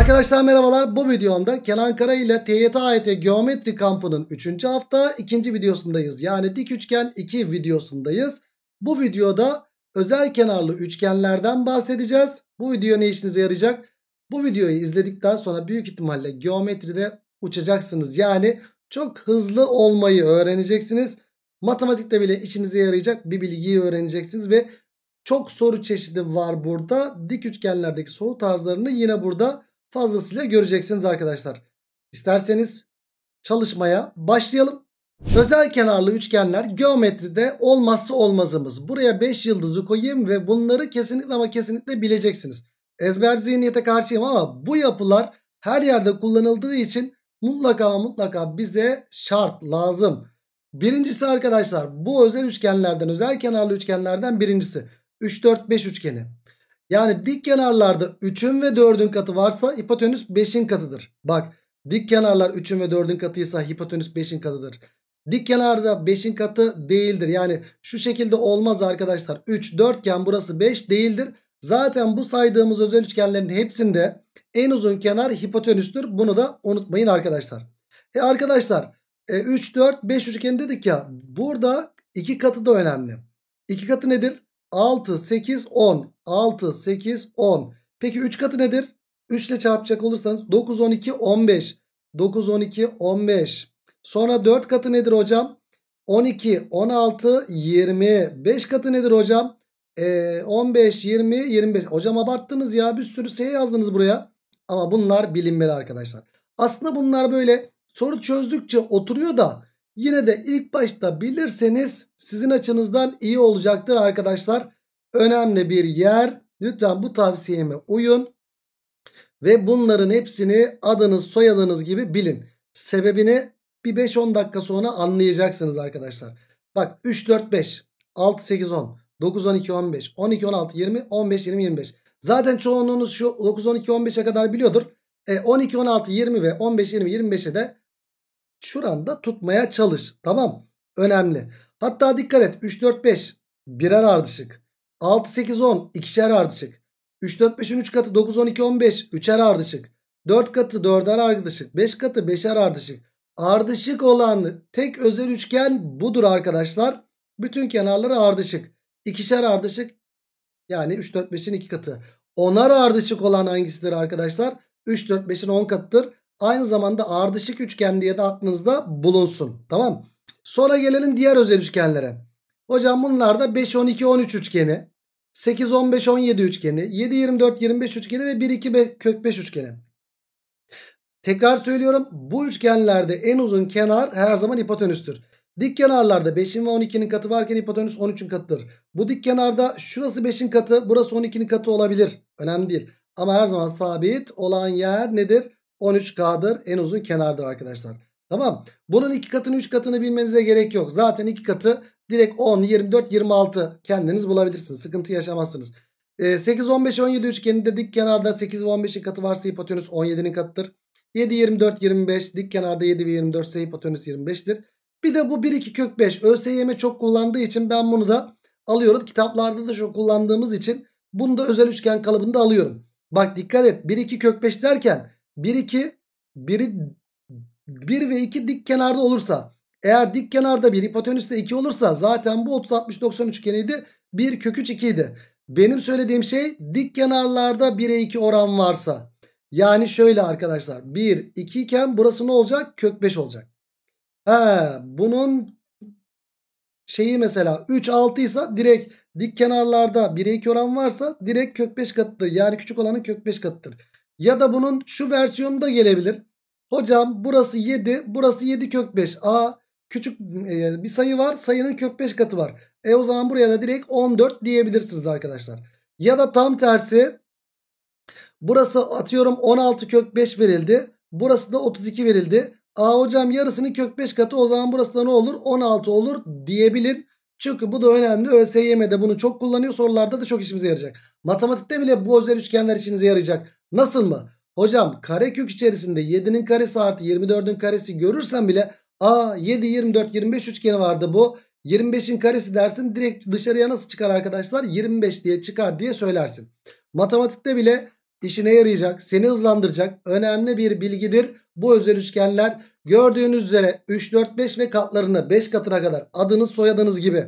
Arkadaşlar merhabalar bu videomda Kenan Kara ile TYT AYT Geometri Kampı'nın 3. hafta 2. videosundayız. Yani dik üçgen 2 videosundayız. Bu videoda özel kenarlı üçgenlerden bahsedeceğiz. Bu video ne işinize yarayacak? Bu videoyu izledikten sonra büyük ihtimalle geometride uçacaksınız. Yani çok hızlı olmayı öğreneceksiniz. Matematikte bile işinize yarayacak bir bilgiyi öğreneceksiniz ve çok soru çeşidi var burada. Dik üçgenlerdeki soru tarzlarını yine burada fazlasıyla göreceksiniz arkadaşlar. İsterseniz çalışmaya başlayalım. Özel kenarlı üçgenler geometride olmazsa olmazımız. Buraya 5 yıldızı koyayım ve bunları kesinlikle ama kesinlikle bileceksiniz. Ezber zihniyete karşıyım ama bu yapılar her yerde kullanıldığı için mutlaka mutlaka bize şart lazım. Birincisi arkadaşlar bu özel üçgenlerden özel kenarlı üçgenlerden birincisi 3-4-5 üçgeni. Yani dik kenarlarda 3'ün ve 4'ün katı varsa hipotenüs 5'in katıdır. Bak dik kenarlar 3'ün ve 4'ün katıysa hipotenüs 5'in katıdır. Dik kenarda 5'in katı değildir. Yani şu şekilde olmaz arkadaşlar. 3 4 iken burası 5 değildir. Zaten bu saydığımız özel üçgenlerin hepsinde en uzun kenar hipotenüstür. Bunu da unutmayın arkadaşlar. E arkadaşlar 3 4 5 üçgen dedik ya. Burada 2 katı da önemli. 2 katı nedir? 6 8 10. 6, 8, 10. Peki 3 katı nedir? 3 ile çarpacak olursanız 9, 12, 15. 9, 12, 15. Sonra 4 katı nedir hocam? 12, 16, 20. 5 katı nedir hocam? Ee, 15, 20, 25. Hocam abarttınız ya bir sürü şey yazdınız buraya. Ama bunlar bilinmeli arkadaşlar. Aslında bunlar böyle soru çözdükçe oturuyor da yine de ilk başta bilirseniz sizin açınızdan iyi olacaktır arkadaşlar önemli bir yer. Lütfen bu tavsiyeme uyun ve bunların hepsini adınız soyadınız gibi bilin. Sebebini bir 5-10 dakika sonra anlayacaksınız arkadaşlar. Bak 3 4 5 6 8 10 9 12 15 12 16 20 15 20 25. Zaten çoğunluğunuz şu 9 12 15'e kadar biliyordur. E 12 16 20 ve 15 20 25'e de şuranda tutmaya çalış. Tamam? Önemli. Hatta dikkat et 3 4 5 birer ardışık. 6, 8, 10. ikişer ardışık. 3, 4, 5'in 3 katı 9, 12, 15. Üçer ardışık. 4 katı 4'er ardışık. 5 katı 5'er ardışık. Ardışık olan tek özel üçgen budur arkadaşlar. Bütün kenarları ardışık. İkişer ardışık. Yani 3, 4, 5'in 2 katı. Onar ardışık olan hangisidir arkadaşlar? 3, 4, 5'in 10 katıdır. Aynı zamanda ardışık üçgen diye de aklınızda bulunsun. Tamam. Sonra gelelim diğer özel üçgenlere. Hocam bunlar da 5-12-13 üçgeni. 8-15-17 üçgeni. 7-24-25 üçgeni ve 1-2 kök 5 üçgeni. Tekrar söylüyorum. Bu üçgenlerde en uzun kenar her zaman hipotenüstür. Dik kenarlarda 5'in ve 12'nin katı varken hipotenüs 13'ün katıdır. Bu dik kenarda şurası 5'in katı burası 12'nin katı olabilir. Önemli değil. Ama her zaman sabit olan yer nedir? 13K'dır. En uzun kenardır arkadaşlar. Tamam. Bunun iki katını üç katını bilmenize gerek yok. Zaten iki katı Direkt 10, 24, 26 kendiniz bulabilirsiniz. Sıkıntı yaşamazsınız. E, 8, 15, 17 üçgeni dik kenarda 8 ve 15'in katı varsa hipotenüs 17'nin katıdır. 7, 24, 25 dik kenarda 7 ve 24 ise hipotenüs 25'tir. Bir de bu 1, 2 kök 5 ÖSYM çok kullandığı için ben bunu da alıyorum. Kitaplarda da çok kullandığımız için bunu da özel üçgen kalıbında alıyorum. Bak dikkat et 1, 2 kök 5 derken 1, 2, 1, 1 ve 2 dik kenarda olursa eğer dik kenarda bir hipotenüs de 2 olursa zaten bu 30 60 90 üçgeniydi. 1 köküç 3 2 idi. Benim söylediğim şey dik kenarlarda 1'e 2 oran varsa. Yani şöyle arkadaşlar 1 2 iken burası ne olacak? Kök 5 olacak. He, bunun şeyi mesela 3 6 ise direkt dik kenarlarda 1'e 2 oran varsa direkt kök 5 katıdır. Yani küçük olanın kök 5 katıdır. Ya da bunun şu versiyonu da gelebilir. Hocam burası 7 burası 7 kök 5. Aa küçük e, bir sayı var. Sayının kök 5 katı var. E o zaman buraya da direkt 14 diyebilirsiniz arkadaşlar. Ya da tam tersi burası atıyorum 16 kök 5 verildi. Burası da 32 verildi. A hocam yarısının kök 5 katı o zaman burası da ne olur? 16 olur diyebilin. Çünkü bu da önemli. ÖSYM'de bunu çok kullanıyor. Sorularda da çok işimize yarayacak. Matematikte bile bu özel üçgenler işinize yarayacak. Nasıl mı? Hocam kare kök içerisinde 7'nin karesi artı 24'ün karesi görürsem bile A 7 24 25 üçgeni vardı bu. 25'in karesi dersin direkt dışarıya nasıl çıkar arkadaşlar? 25 diye çıkar diye söylersin. Matematikte bile işine yarayacak, seni hızlandıracak önemli bir bilgidir. Bu özel üçgenler gördüğünüz üzere 3, 4, 5 ve katlarını 5 katına kadar adınız soyadınız gibi.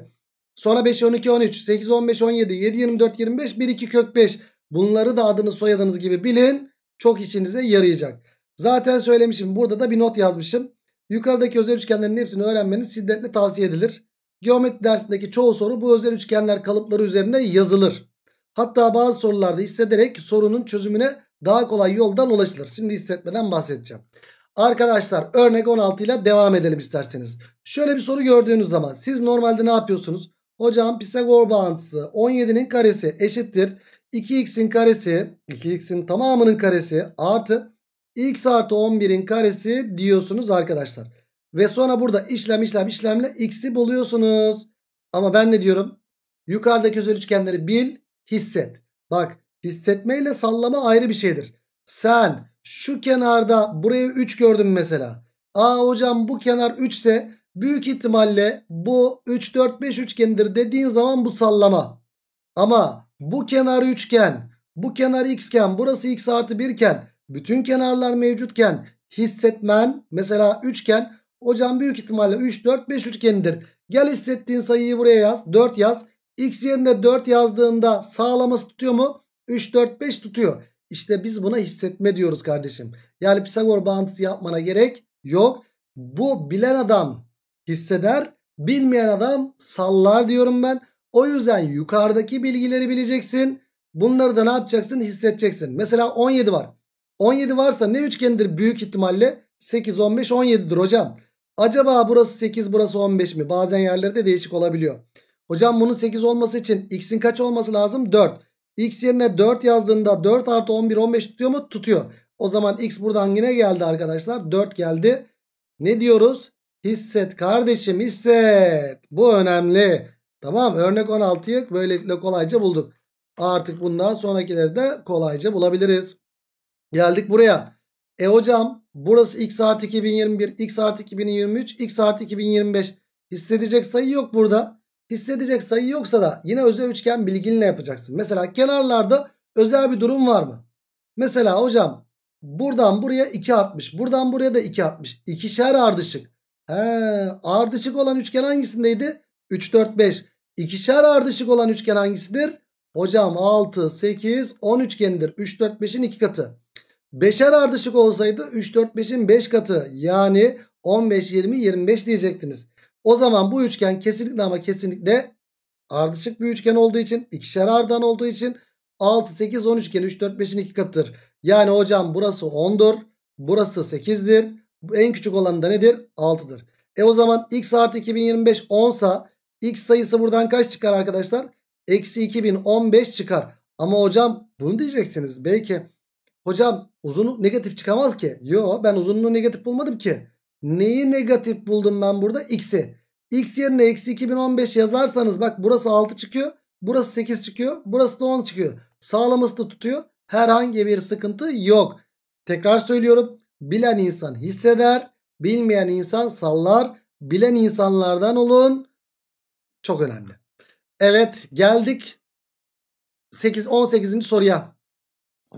Sonra 5, 12, 13, 8, 15, 17, 7, 24, 25, 1, 2, kök 5. Bunları da adınız soyadınız gibi bilin. Çok içinize yarayacak. Zaten söylemişim burada da bir not yazmışım. Yukarıdaki özel üçgenlerin hepsini öğrenmeniz şiddetle tavsiye edilir. Geometri dersindeki çoğu soru bu özel üçgenler kalıpları üzerinde yazılır. Hatta bazı sorularda hissederek sorunun çözümüne daha kolay yoldan ulaşılır. Şimdi hissetmeden bahsedeceğim. Arkadaşlar örnek 16 ile devam edelim isterseniz. Şöyle bir soru gördüğünüz zaman siz normalde ne yapıyorsunuz? Hocam Pisagor bağıntısı 17'nin karesi eşittir 2x'in karesi 2x'in tamamının karesi artı x artı 11'in karesi diyorsunuz arkadaşlar. Ve sonra burada işlem işlem işlemle x'i buluyorsunuz. Ama ben ne diyorum? Yukarıdaki özel üçgenleri bil, hisset. Bak hissetmeyle sallama ayrı bir şeydir. Sen şu kenarda buraya 3 gördün mesela. Aa hocam bu kenar 3 ise büyük ihtimalle bu 3 4 5 üçgendir dediğin zaman bu sallama. Ama bu kenar üçgen, bu kenar x xken, burası x artı 1 iken bütün kenarlar mevcutken hissetmen mesela üçgen hocam büyük ihtimalle 3 4 5 üçgenidir. Gel hissettiğin sayıyı buraya yaz 4 yaz. X yerine 4 yazdığında sağlaması tutuyor mu? 3 4 5 tutuyor. İşte biz buna hissetme diyoruz kardeşim. Yani Pisagor bağıntısı yapmana gerek yok. Bu bilen adam hisseder, bilmeyen adam sallar diyorum ben. O yüzden yukarıdaki bilgileri bileceksin. Bunları da ne yapacaksın? Hissedeceksin. Mesela 17 var. 17 varsa ne üçgendir büyük ihtimalle? 8, 15, 17'dir hocam. Acaba burası 8 burası 15 mi? Bazen yerlerde değişik olabiliyor. Hocam bunun 8 olması için x'in kaç olması lazım? 4. x yerine 4 yazdığında 4 artı 11 15 tutuyor mu? Tutuyor. O zaman x buradan yine geldi arkadaşlar. 4 geldi. Ne diyoruz? Hisset kardeşim hisset. Bu önemli. Tamam örnek 16'yı böylelikle kolayca bulduk. Artık bundan sonrakileri de kolayca bulabiliriz. Geldik buraya. E hocam burası x artı 2021, x artı 2023, x artı 2025. Hissedecek sayı yok burada. Hissedecek sayı yoksa da yine özel üçgen bilginle yapacaksın. Mesela kenarlarda özel bir durum var mı? Mesela hocam buradan buraya 2 artmış. Buradan buraya da 2 artmış. İkişer ardışık. He, ardışık olan üçgen hangisindeydi? 3, 4, 5. İkişer ardışık olan üçgen hangisidir? Hocam 6, 8, 10 üçgenidir. 3, 4, 5'in 2 katı. Beşer ardışık olsaydı 3, 4, 5'in 5 katı yani 15, 20, 25 diyecektiniz. O zaman bu üçgen kesinlikle ama kesinlikle ardışık bir üçgen olduğu için ikişer ardan olduğu için 6, 8, 10 üçgeni 3, 4, 5'in 2 katıdır. Yani hocam burası 10'dur. Burası 8'dir. En küçük olan da nedir? 6'dır. E o zaman x artı 2025 10 sa x sayısı buradan kaç çıkar arkadaşlar? Eksi 2015 çıkar. Ama hocam bunu diyeceksiniz. Belki Hocam uzun negatif çıkamaz ki. Yo ben uzunluğu negatif bulmadım ki. Neyi negatif buldum ben burada? X'i. X yerine eksi 2015 yazarsanız bak burası 6 çıkıyor. Burası 8 çıkıyor. Burası da 10 çıkıyor. Sağlaması da tutuyor. Herhangi bir sıkıntı yok. Tekrar söylüyorum. Bilen insan hisseder. Bilmeyen insan sallar. Bilen insanlardan olun. Çok önemli. Evet geldik 8 18. soruya.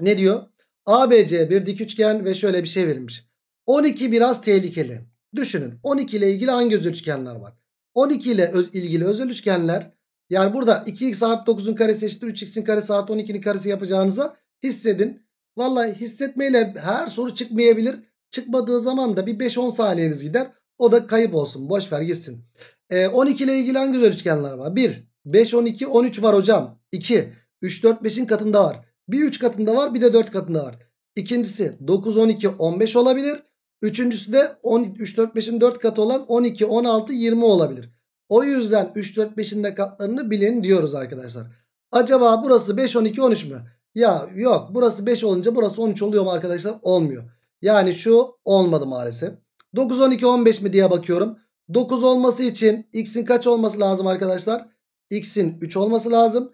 Ne diyor? ABC bir dik üçgen ve şöyle bir şey verilmiş. 12 biraz tehlikeli. Düşünün 12 ile ilgili hangi özel üçgenler var? 12 ile öz, ilgili özel üçgenler yani burada 2x artı 9'un karesi eşittir 3x'in karesi artı 12'nin karesi yapacağınıza hissedin. Vallahi hissetmeyle her soru çıkmayabilir. Çıkmadığı zaman da bir 5-10 saniyeniz gider. O da kayıp olsun. Boş ver gitsin. E, ee, 12 ile ilgili hangi özel üçgenler var? 1, 5, 12, 13 var hocam. 2, 3, 4, 5'in katında var. Bir 3 katında var bir de 4 katında var. İkincisi 9, 12, 15 olabilir. Üçüncüsü de 10, 3, 4, 5'in 4 katı olan 12, 16, 20 olabilir. O yüzden 3, 4, 5'in de katlarını bilin diyoruz arkadaşlar. Acaba burası 5, 12, 13 mü? Ya yok burası 5 olunca burası 13 oluyor mu arkadaşlar? Olmuyor. Yani şu olmadı maalesef. 9, 12, 15 mi diye bakıyorum. 9 olması için x'in kaç olması lazım arkadaşlar? x'in 3 olması lazım.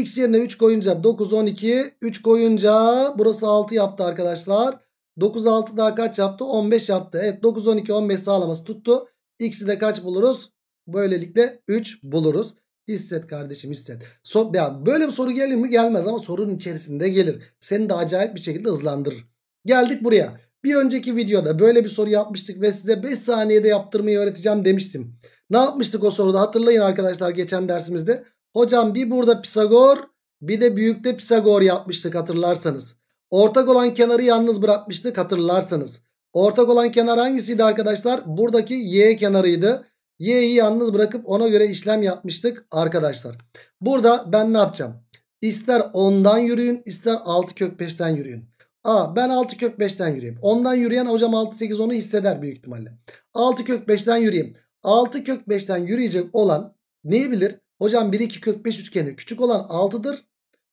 X yerine 3 koyunca 9 12. 3 koyunca burası 6 yaptı arkadaşlar. 9 6 daha kaç yaptı? 15 yaptı. Evet 9 12 15 sağlaması tuttu. X'i de kaç buluruz? Böylelikle 3 buluruz. Hisset kardeşim hisset. So ya böyle bir soru gelir mi? Gelmez ama sorunun içerisinde gelir. Seni de acayip bir şekilde hızlandırır. Geldik buraya. Bir önceki videoda böyle bir soru yapmıştık ve size 5 saniyede yaptırmayı öğreteceğim demiştim. Ne yapmıştık o soruda hatırlayın arkadaşlar geçen dersimizde. Hocam bir burada Pisagor bir de büyükte Pisagor yapmıştık hatırlarsanız. Ortak olan kenarı yalnız bırakmıştık hatırlarsanız. Ortak olan kenar hangisiydi arkadaşlar? Buradaki y kenarıydı. Y'yi yalnız bırakıp ona göre işlem yapmıştık arkadaşlar. Burada ben ne yapacağım? İster 10'dan yürüyün ister 6 kök 5'ten yürüyün. Aa ben 6 kök 5'ten yürüyeyim. 10'dan yürüyen hocam 6 8 10'u hisseder büyük ihtimalle. 6 kök 5'ten yürüyeyim. 6 kök 5'ten yürüyecek olan neyi bilir? Hocam 1 2 kök 5 üçgeni küçük olan 6'dır.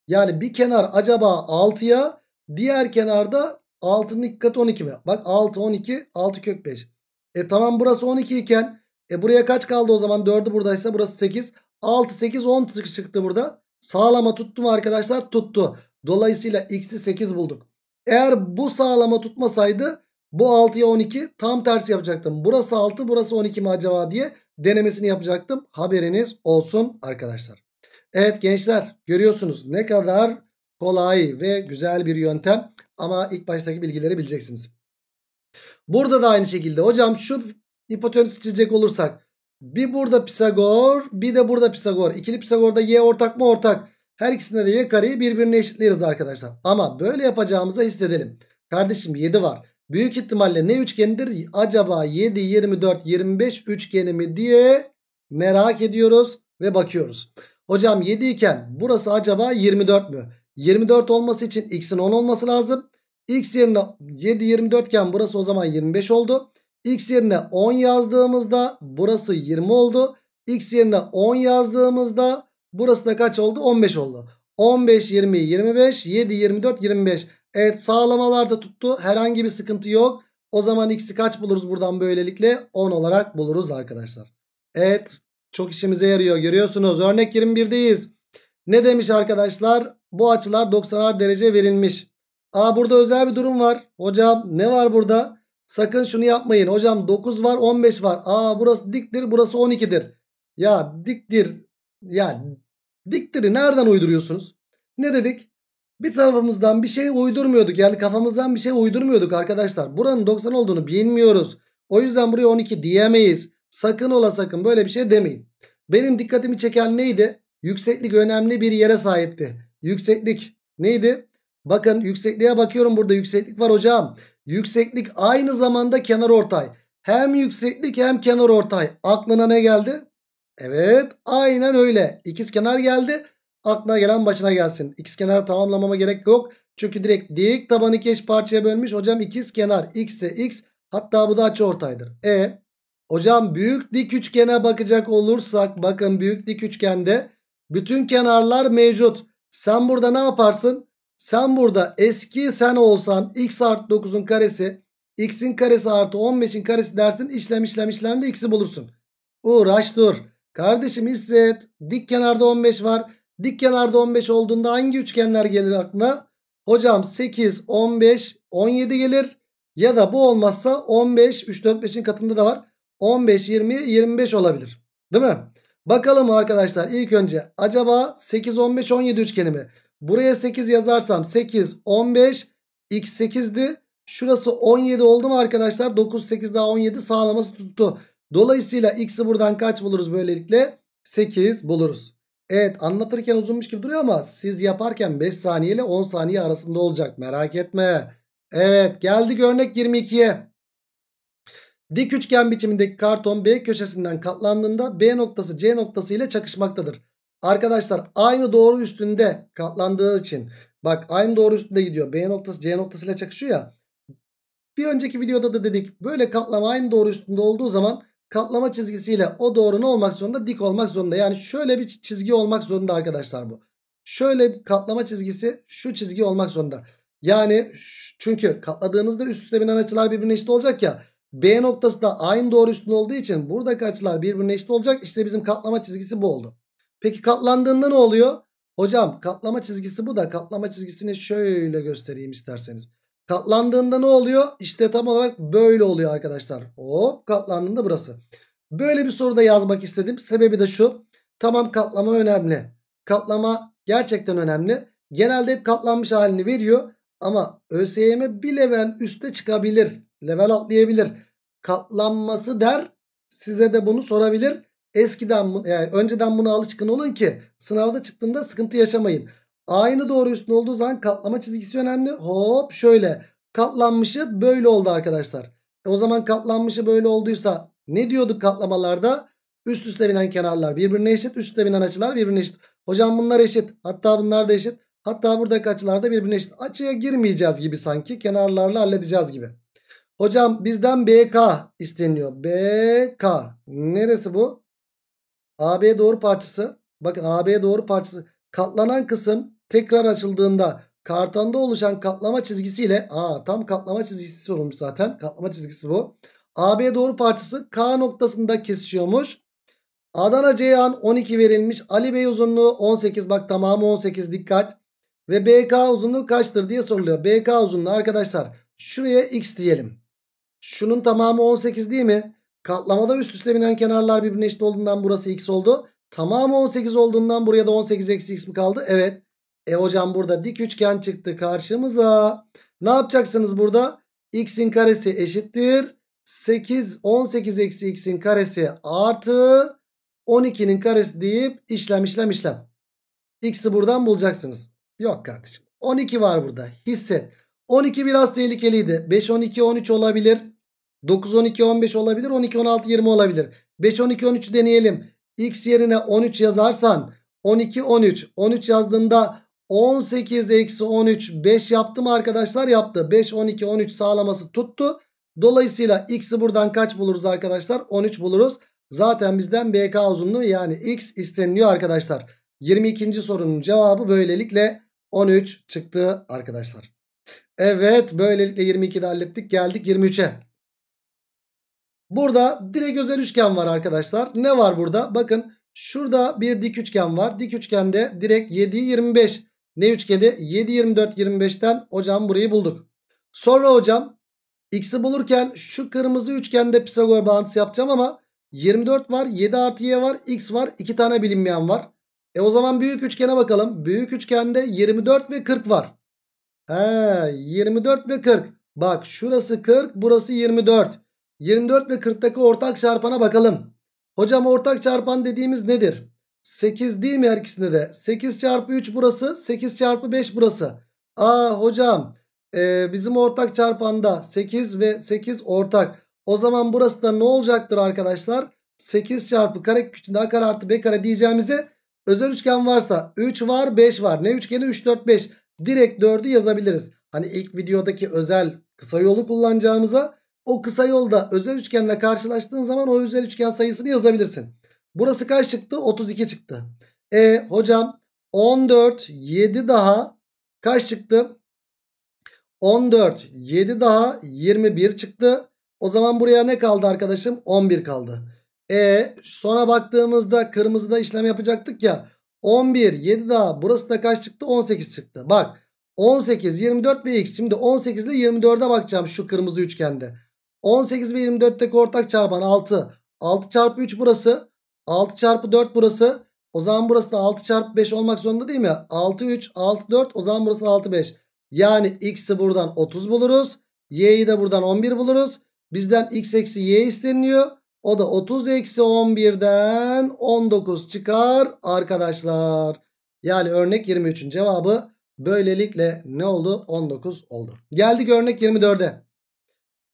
Yani bir kenar acaba 6'ya diğer kenarda 6'nın ilk katı 12 mi? Bak 6 12 6 kök 5. E tamam burası 12 iken e buraya kaç kaldı o zaman? 4'ü buradaysa burası 8. 6 8 10 çıktı burada. Sağlama tuttu mu arkadaşlar? Tuttu. Dolayısıyla x'i 8 bulduk. Eğer bu sağlama tutmasaydı bu 6'ya 12 tam tersi yapacaktım. Burası 6 burası 12 mi acaba diye denemesini yapacaktım. Haberiniz olsun arkadaşlar. Evet gençler görüyorsunuz ne kadar kolay ve güzel bir yöntem. Ama ilk baştaki bilgileri bileceksiniz. Burada da aynı şekilde hocam şu hipotenüs çizecek olursak. Bir burada Pisagor bir de burada Pisagor. İkili Pisagor'da y ortak mı ortak. Her ikisinde de y kareyi birbirine eşitleriz arkadaşlar. Ama böyle yapacağımıza hissedelim. Kardeşim 7 var. Büyük ihtimalle ne üçgenidir? Acaba 7, 24, 25 üçgeni mi diye merak ediyoruz ve bakıyoruz. Hocam 7 iken burası acaba 24 mü? 24 olması için x'in 10 olması lazım. x yerine 7, 24 iken burası o zaman 25 oldu. x yerine 10 yazdığımızda burası 20 oldu. x yerine 10 yazdığımızda burası da kaç oldu? 15 oldu. 15, 20, 25, 7, 24, 25. Evet sağlamalarda tuttu. Herhangi bir sıkıntı yok. O zaman x'i kaç buluruz buradan böylelikle? 10 olarak buluruz arkadaşlar. Evet çok işimize yarıyor görüyorsunuz. Örnek 21'deyiz. Ne demiş arkadaşlar? Bu açılar 90 derece verilmiş. Aa burada özel bir durum var. Hocam ne var burada? Sakın şunu yapmayın. Hocam 9 var 15 var. Aa burası diktir burası 12'dir. Ya diktir. Ya diktiri nereden uyduruyorsunuz? Ne dedik? Bir tarafımızdan bir şey uydurmuyorduk. Yani kafamızdan bir şey uydurmuyorduk arkadaşlar. Buranın 90 olduğunu bilmiyoruz. O yüzden buraya 12 diyemeyiz. Sakın ola sakın böyle bir şey demeyin. Benim dikkatimi çeken neydi? Yükseklik önemli bir yere sahipti. Yükseklik neydi? Bakın yüksekliğe bakıyorum burada yükseklik var hocam. Yükseklik aynı zamanda kenar ortay. Hem yükseklik hem kenar ortay. Aklına ne geldi? Evet aynen öyle. İkiz kenar geldi. Aklına gelen başına gelsin. X kenarı tamamlamama gerek yok. Çünkü direkt dik tabanı iki eş parçaya bölmüş. Hocam ikiz kenar x ise x. Hatta bu da açı ortaydır. E hocam büyük dik üçgene bakacak olursak bakın büyük dik üçgende bütün kenarlar mevcut. Sen burada ne yaparsın? Sen burada eski sen olsan x artı 9'un karesi x'in karesi artı 15'in karesi dersin işlem işlem işlemde x'i bulursun. Uğraş dur. Kardeşim İzzet dik kenarda 15 var. Dik kenarda 15 olduğunda hangi üçgenler gelir aklına? Hocam 8, 15, 17 gelir. Ya da bu olmazsa 15, 3, 4, 5'in katında da var. 15, 20, 25 olabilir. Değil mi? Bakalım arkadaşlar ilk önce acaba 8, 15, 17 üçgeni mi? Buraya 8 yazarsam 8, 15, x 8'di. Şurası 17 oldu mu arkadaşlar? 9, 8 daha 17 sağlaması tuttu. Dolayısıyla x'i buradan kaç buluruz böylelikle? 8 buluruz. Evet anlatırken uzunmuş gibi duruyor ama siz yaparken 5 saniye ile 10 saniye arasında olacak merak etme. Evet geldik örnek 22'ye. Dik üçgen biçimindeki karton B köşesinden katlandığında B noktası C noktası ile çakışmaktadır. Arkadaşlar aynı doğru üstünde katlandığı için bak aynı doğru üstünde gidiyor. B noktası C noktası ile çakışıyor ya. Bir önceki videoda da dedik böyle katlama aynı doğru üstünde olduğu zaman katlama çizgisiyle o doğru ne olmak zorunda? Dik olmak zorunda. Yani şöyle bir çizgi olmak zorunda arkadaşlar bu. Şöyle bir katlama çizgisi şu çizgi olmak zorunda. Yani çünkü katladığınızda üst üste binen açılar birbirine eşit olacak ya. B noktası da aynı doğru üstünde olduğu için buradaki açılar birbirine eşit olacak. İşte bizim katlama çizgisi bu oldu. Peki katlandığında ne oluyor? Hocam katlama çizgisi bu da katlama çizgisini şöyle göstereyim isterseniz. Katlandığında ne oluyor? İşte tam olarak böyle oluyor arkadaşlar. Hop katlandığında burası. Böyle bir soruda yazmak istedim. Sebebi de şu. Tamam katlama önemli. Katlama gerçekten önemli. Genelde hep katlanmış halini veriyor. Ama ÖSYM bir level üste çıkabilir. Level atlayabilir. Katlanması der. Size de bunu sorabilir. Eskiden yani önceden buna alışkın olun ki sınavda çıktığında sıkıntı yaşamayın. Aynı doğru üstün olduğu zaman katlama çizgisi önemli. Hop şöyle katlanmışı böyle oldu arkadaşlar. E o zaman katlanmışı böyle olduysa ne diyorduk katlamalarda? Üst üste binen kenarlar birbirine eşit. Üst üste binen açılar birbirine eşit. Hocam bunlar eşit. Hatta bunlar da eşit. Hatta buradaki açılar da birbirine eşit. Açıya girmeyeceğiz gibi sanki. Kenarlarla halledeceğiz gibi. Hocam bizden BK isteniyor. BK. Neresi bu? AB doğru parçası. Bakın AB doğru parçası. Katlanan kısım tekrar açıldığında kartanda oluşan katlama çizgisiyle aa tam katlama çizgisi sorulmuş zaten. Katlama çizgisi bu. AB doğru parçası K noktasında kesişiyormuş. Adana Ceyhan 12 verilmiş. Ali Bey uzunluğu 18 bak tamamı 18 dikkat. Ve BK uzunluğu kaçtır diye soruluyor. BK uzunluğu arkadaşlar şuraya x diyelim. Şunun tamamı 18 değil mi? Katlamada üst üste binen kenarlar birbirine eşit olduğundan burası x oldu. Tamamı 18 olduğundan buraya da 18 eksi x mi kaldı? Evet. E hocam burada dik üçgen çıktı karşımıza. Ne yapacaksınız burada? X'in karesi eşittir. 8 18 eksi x'in karesi artı 12'nin karesi deyip işlem işlem işlem. X'i buradan bulacaksınız. Yok kardeşim. 12 var burada. Hisset. 12 biraz tehlikeliydi. 5 12 13 olabilir. 9 12 15 olabilir. 12 16 20 olabilir. 5 12 13 deneyelim. X yerine 13 yazarsan 12 13 13 yazdığında 18 eksi 13 5 yaptı mı arkadaşlar? Yaptı. 5 12 13 sağlaması tuttu. Dolayısıyla x'i buradan kaç buluruz arkadaşlar? 13 buluruz. Zaten bizden BK uzunluğu yani x isteniliyor arkadaşlar. 22. sorunun cevabı böylelikle 13 çıktı arkadaşlar. Evet böylelikle 22'de hallettik. Geldik 23'e. Burada direk özel üçgen var arkadaşlar. Ne var burada? Bakın şurada bir dik üçgen var. Dik üçgende direkt 7 25. Ne üçgeni? 7, 24, 25'ten hocam burayı bulduk. Sonra hocam x'i bulurken şu kırmızı üçgende Pisagor bağıntısı yapacağım ama 24 var, 7 artı y var, x var. 2 tane bilinmeyen var. E o zaman büyük üçgene bakalım. Büyük üçgende 24 ve 40 var. He 24 ve 40. Bak şurası 40 burası 24. 24 ve 40'taki ortak çarpana bakalım. Hocam ortak çarpan dediğimiz nedir? 8 değil mi her ikisinde de? 8 çarpı 3 burası. 8 çarpı 5 burası. Aa hocam e, bizim ortak çarpanda 8 ve 8 ortak. O zaman burası da ne olacaktır arkadaşlar? 8 çarpı kare küçüğünde a kare artı b kare diyeceğimize özel üçgen varsa 3 var 5 var. Ne üçgeni 3 4 5 direkt 4'ü yazabiliriz. Hani ilk videodaki özel kısa yolu kullanacağımıza o kısa yolda özel üçgenle karşılaştığın zaman o özel üçgen sayısını yazabilirsin. Burası kaç çıktı? 32 çıktı. E hocam 14 7 daha kaç çıktı? 14 7 daha 21 çıktı. O zaman buraya ne kaldı arkadaşım? 11 kaldı. E sona baktığımızda kırmızıda işlem yapacaktık ya. 11 7 daha burası da kaç çıktı? 18 çıktı. Bak 18 24 ve x. Şimdi 18 ile 24'e bakacağım şu kırmızı üçgende. 18 ve 24'teki ortak çarpan 6. 6 çarpı 3 burası. 6 çarpı 4 burası. O zaman burası da 6 çarpı 5 olmak zorunda değil mi? 6 3 6 4 o zaman burası 6 5. Yani x'i buradan 30 buluruz. Y'yi de buradan 11 buluruz. Bizden x eksi y isteniliyor. O da 30 eksi 11'den 19 çıkar arkadaşlar. Yani örnek 23'ün cevabı böylelikle ne oldu? 19 oldu. Geldik örnek 24'e.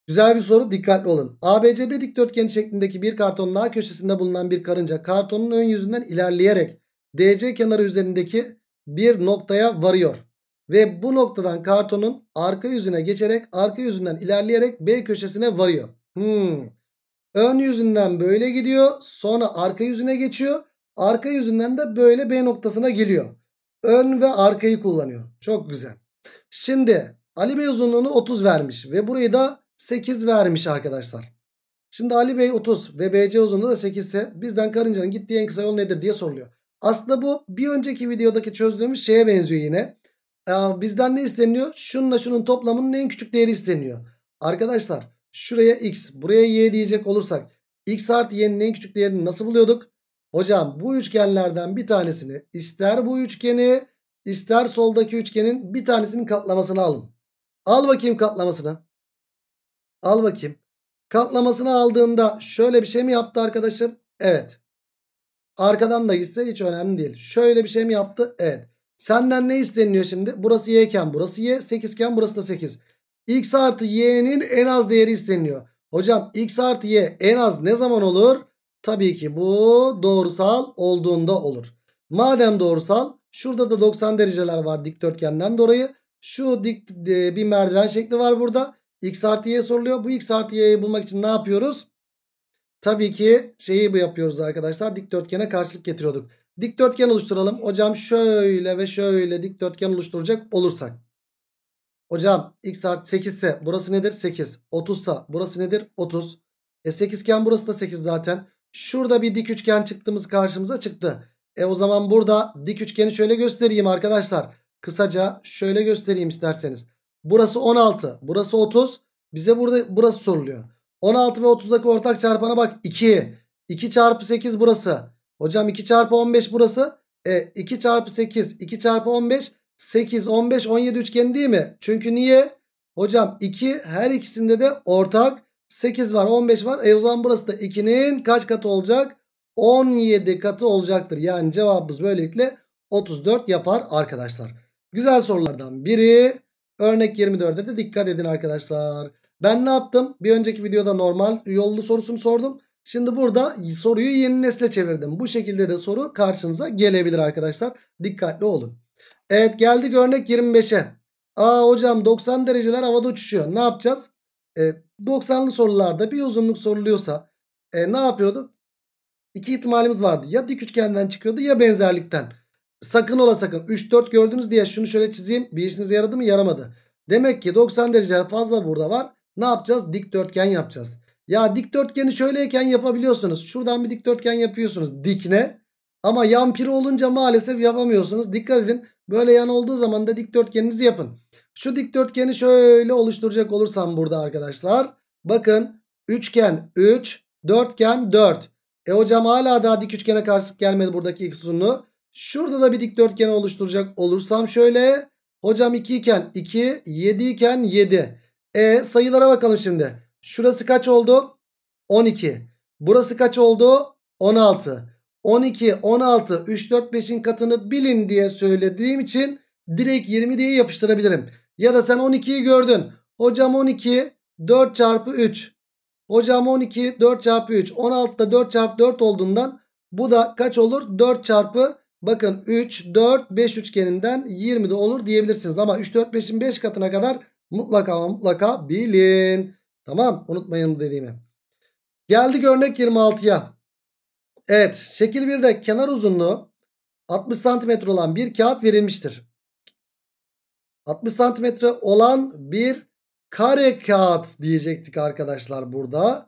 Güzel bir soru dikkatli olun. ABCD dikdörtgeni şeklindeki bir kartonun A köşesinde bulunan bir karınca kartonun ön yüzünden ilerleyerek DC kenarı üzerindeki bir noktaya varıyor. Ve bu noktadan kartonun arka yüzüne geçerek arka yüzünden ilerleyerek B köşesine varıyor. Hmm. Ön yüzünden böyle gidiyor sonra arka yüzüne geçiyor. Arka yüzünden de böyle B noktasına geliyor. Ön ve arkayı kullanıyor. Çok güzel. Şimdi Ali Bey uzunluğunu 30 vermiş ve burayı da 8 vermiş arkadaşlar. Şimdi Ali Bey 30 ve BC uzunluğu da 8 ise bizden karıncanın gittiği en kısa yol nedir diye soruluyor. Aslında bu bir önceki videodaki çözdüğümüz şeye benziyor yine. Ee, bizden ne isteniyor? Şununla şunun toplamının en küçük değeri isteniyor. Arkadaşlar şuraya x buraya y diyecek olursak x artı y'nin en küçük değerini nasıl buluyorduk? Hocam bu üçgenlerden bir tanesini ister bu üçgeni ister soldaki üçgenin bir tanesinin katlamasını alın. Al bakayım katlamasını. Al bakayım. Katlamasını aldığında şöyle bir şey mi yaptı arkadaşım? Evet. Arkadan da gitse hiç önemli değil. Şöyle bir şey mi yaptı? Evet. Senden ne isteniyor şimdi? Burası y iken burası y. 8 iken burası da 8. x artı y'nin en az değeri isteniyor. Hocam x artı y en az ne zaman olur? Tabii ki bu doğrusal olduğunda olur. Madem doğrusal şurada da 90 dereceler var dikdörtgenden dolayı. Şu dik, e, bir merdiven şekli var burada. X artı Y soruluyor. Bu X artı Y'yi bulmak için ne yapıyoruz? Tabii ki şeyi bu yapıyoruz arkadaşlar. Dikdörtgene karşılık getiriyorduk. Dikdörtgen oluşturalım. Hocam şöyle ve şöyle dikdörtgen oluşturacak olursak. Hocam x artı 8 ise burası nedir? 8. 30 ise burası nedir? 30. E 8 iken burası da 8 zaten. Şurada bir dik üçgen çıktığımız karşımıza çıktı. E o zaman burada dik üçgeni şöyle göstereyim arkadaşlar. Kısaca şöyle göstereyim isterseniz. Burası 16. Burası 30. Bize burada burası soruluyor. 16 ve 30'daki ortak çarpana bak 2. 2 çarpı 8 burası. Hocam 2 çarpı 15 burası. E, 2 çarpı 8. 2 çarpı 15. 8, 15, 17 üçgeni değil mi? Çünkü niye? Hocam 2 her ikisinde de ortak 8 var 15 var. E o zaman burası da 2'nin kaç katı olacak? 17 katı olacaktır. Yani cevabımız böylelikle 34 yapar arkadaşlar. Güzel sorulardan biri. Örnek 24'e de dikkat edin arkadaşlar. Ben ne yaptım? Bir önceki videoda normal yollu sorusunu sordum. Şimdi burada soruyu yeni nesle çevirdim. Bu şekilde de soru karşınıza gelebilir arkadaşlar. Dikkatli olun. Evet geldik örnek 25'e. Aa hocam 90 dereceler havada uçuşuyor. Ne yapacağız? E, 90'lı sorularda bir uzunluk soruluyorsa e, ne yapıyordu? İki ihtimalimiz vardı. Ya dik üçgenden çıkıyordu ya benzerlikten. Sakın ola sakın 3-4 gördünüz diye şunu şöyle çizeyim. Bir işinize yaradı mı? Yaramadı. Demek ki 90 derece fazla burada var. Ne yapacağız? Dikdörtgen yapacağız. Ya dikdörtgeni şöyleyken yapabiliyorsunuz. Şuradan bir dikdörtgen yapıyorsunuz. Dikne. Ama yan piri olunca maalesef yapamıyorsunuz. Dikkat edin. Böyle yan olduğu zaman da dikdörtgeninizi yapın. Şu dikdörtgeni şöyle oluşturacak olursam burada arkadaşlar. Bakın üçgen 3, üç, dörtgen 4. E hocam hala daha dik üçgene karşılık gelmedi buradaki x uzunluğu. Şurada da bir dikdörtgen oluşturacak olursam şöyle. Hocam 2 iken 2, 7 iken 7. E sayılara bakalım şimdi. Şurası kaç oldu? 12. Burası kaç oldu? 16. 12, 16, 3, 4, 5'in katını bilin diye söylediğim için direkt 20 diye yapıştırabilirim. Ya da sen 12'yi gördün. Hocam 12, 4 çarpı 3. Hocam 12, 4 çarpı 3. 16'da 4 çarpı 4 olduğundan bu da kaç olur? 4 çarpı Bakın 3, 4, 5 üçgeninden 20 de olur diyebilirsiniz. Ama 3, 4, 5'in 5 katına kadar mutlaka mutlaka bilin. Tamam unutmayın dediğimi. Geldik örnek 26'ya. Evet şekil 1'de kenar uzunluğu 60 cm olan bir kağıt verilmiştir. 60 cm olan bir kare kağıt diyecektik arkadaşlar burada.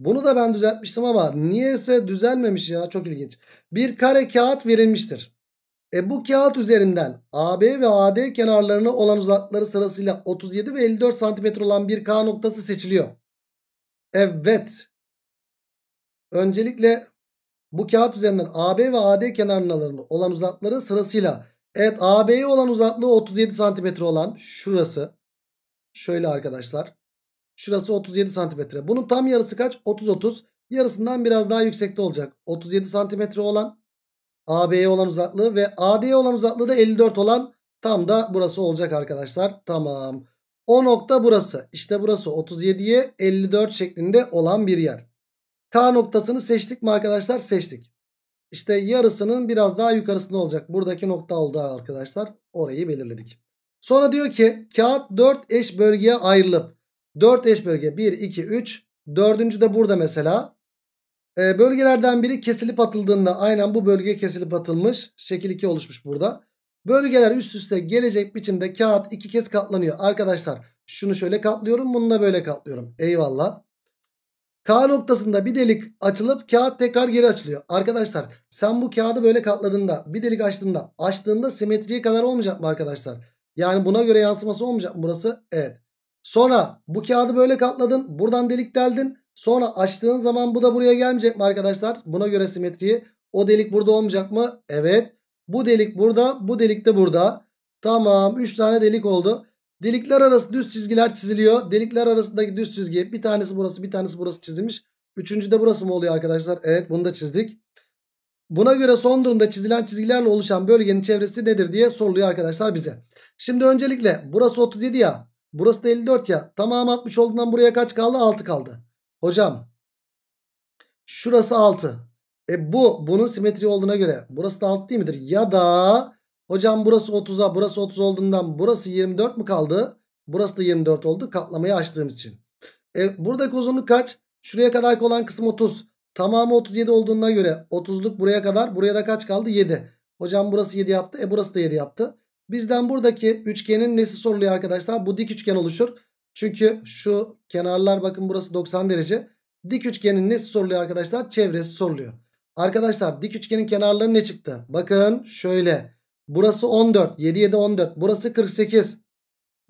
Bunu da ben düzeltmiştim ama niyeyse düzelmemiş ya çok ilginç. Bir kare kağıt verilmiştir. E bu kağıt üzerinden AB ve AD kenarlarına olan uzaklıkları sırasıyla 37 ve 54 santimetre olan bir K noktası seçiliyor. Evet. Öncelikle bu kağıt üzerinden AB ve AD kenarlarına olan uzaklıkları sırasıyla evet AB'ye olan uzaklığı 37 santimetre olan şurası. Şöyle arkadaşlar. Şurası 37 santimetre. Bunun tam yarısı kaç? 30-30. Yarısından biraz daha yüksekte olacak. 37 santimetre olan AB'ye olan uzaklığı ve AD'ye olan uzaklığı da 54 olan tam da burası olacak arkadaşlar. Tamam. O nokta burası. İşte burası 37'ye 54 şeklinde olan bir yer. K noktasını seçtik mi arkadaşlar? Seçtik. İşte yarısının biraz daha yukarısında olacak. Buradaki nokta oldu arkadaşlar. Orayı belirledik. Sonra diyor ki kağıt 4 eş bölgeye ayrılıp 4 eş bölge 1, 2, 3. Dördüncü de burada mesela. E, bölgelerden biri kesilip atıldığında aynen bu bölge kesilip atılmış. Şekil 2 oluşmuş burada. Bölgeler üst üste gelecek biçimde kağıt iki kez katlanıyor. Arkadaşlar şunu şöyle katlıyorum bunu da böyle katlıyorum. Eyvallah. K noktasında bir delik açılıp kağıt tekrar geri açılıyor. Arkadaşlar sen bu kağıdı böyle katladığında bir delik açtığında açtığında simetriye kadar olmayacak mı arkadaşlar? Yani buna göre yansıması olmayacak mı burası? Evet. Sonra bu kağıdı böyle katladın. Buradan delik deldin. Sonra açtığın zaman bu da buraya gelmeyecek mi arkadaşlar? Buna göre simetriyi. O delik burada olmayacak mı? Evet. Bu delik burada. Bu delik de burada. Tamam. 3 tane delik oldu. Delikler arası düz çizgiler çiziliyor. Delikler arasındaki düz çizgi bir tanesi burası bir tanesi burası çizilmiş. Üçüncü de burası mı oluyor arkadaşlar? Evet bunu da çizdik. Buna göre son durumda çizilen çizgilerle oluşan bölgenin çevresi nedir diye soruluyor arkadaşlar bize. Şimdi öncelikle burası 37 ya. Burası da 54 ya. tamam 60 olduğundan buraya kaç kaldı? 6 kaldı. Hocam. Şurası 6. E bu bunun simetri olduğuna göre burası da 6 değil midir? Ya da hocam burası 30'a burası 30 olduğundan burası 24 mu kaldı? Burası da 24 oldu katlamayı açtığım için. E buradaki uzunluk kaç? Şuraya kadar olan kısım 30. Tamamı 37 olduğuna göre 30'luk buraya kadar. Buraya da kaç kaldı? 7. Hocam burası 7 yaptı. E burası da 7 yaptı. Bizden buradaki üçgenin nesi soruluyor arkadaşlar? Bu dik üçgen oluşur. Çünkü şu kenarlar bakın burası 90 derece. Dik üçgenin nesi soruluyor arkadaşlar? Çevresi soruluyor. Arkadaşlar dik üçgenin kenarları ne çıktı? Bakın şöyle. Burası 14. 7, 7, 14. Burası 48.